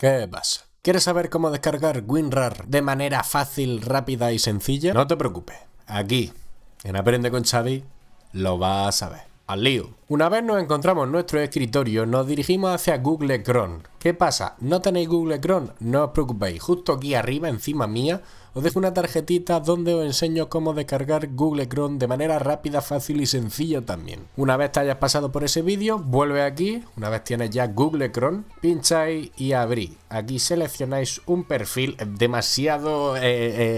¿Qué pasa? ¿Quieres saber cómo descargar WinRAR de manera fácil, rápida y sencilla? No te preocupes, aquí, en Aprende con Xavi, lo vas a saber. Al lío. Una vez nos encontramos en nuestro escritorio, nos dirigimos hacia Google Chrome, ¿Qué pasa? ¿No tenéis Google Chrome? No os preocupéis, justo aquí arriba, encima mía, os dejo una tarjetita donde os enseño cómo descargar Google Chrome de manera rápida, fácil y sencilla también. Una vez te hayas pasado por ese vídeo, vuelve aquí, una vez tienes ya Google Chrome, pincháis y abrís. Aquí seleccionáis un perfil demasiado eh,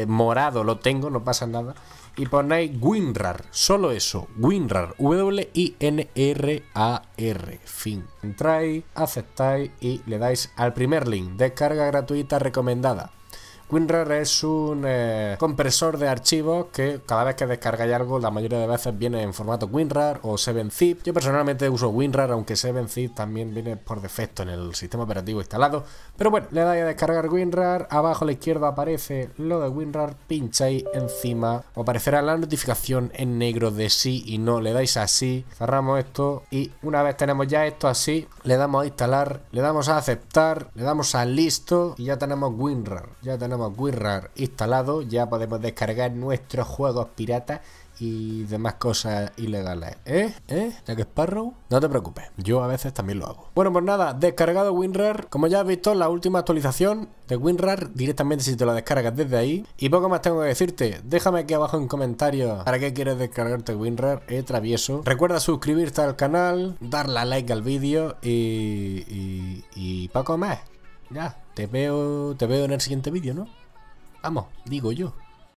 eh, morado, lo tengo, no pasa nada. Y ponéis WinRAR, solo eso, WinRAR, W-I-N-R-A-R, fin. Entráis, aceptáis y le dais al primer link, descarga gratuita recomendada. WinRAR es un eh, compresor de archivos que cada vez que descargáis algo, la mayoría de veces viene en formato WinRAR o 7-zip. Yo personalmente uso WinRAR, aunque 7-zip también viene por defecto en el sistema operativo instalado. Pero bueno, le dais a descargar WinRAR, abajo a la izquierda aparece lo de WinRAR, pincháis encima, aparecerá la notificación en negro de sí y no, le dais a sí, cerramos esto y una vez tenemos ya esto así, le damos a instalar, le damos a aceptar, le damos a listo y ya tenemos WinRAR, ya tenemos WinRAR instalado, ya podemos descargar nuestros juegos piratas y demás cosas ilegales. ¿Eh? ¿Eh? que Sparrow? No te preocupes, yo a veces también lo hago. Bueno, pues nada, descargado WinRAR. Como ya has visto, la última actualización de WinRAR directamente si te la descargas desde ahí. Y poco más tengo que decirte. Déjame aquí abajo en comentarios para qué quieres descargarte WinRAR. eh, travieso. Recuerda suscribirte al canal, darle like al vídeo y, y, y poco más. Ya, te veo, te veo en el siguiente vídeo, ¿no? Vamos, digo yo.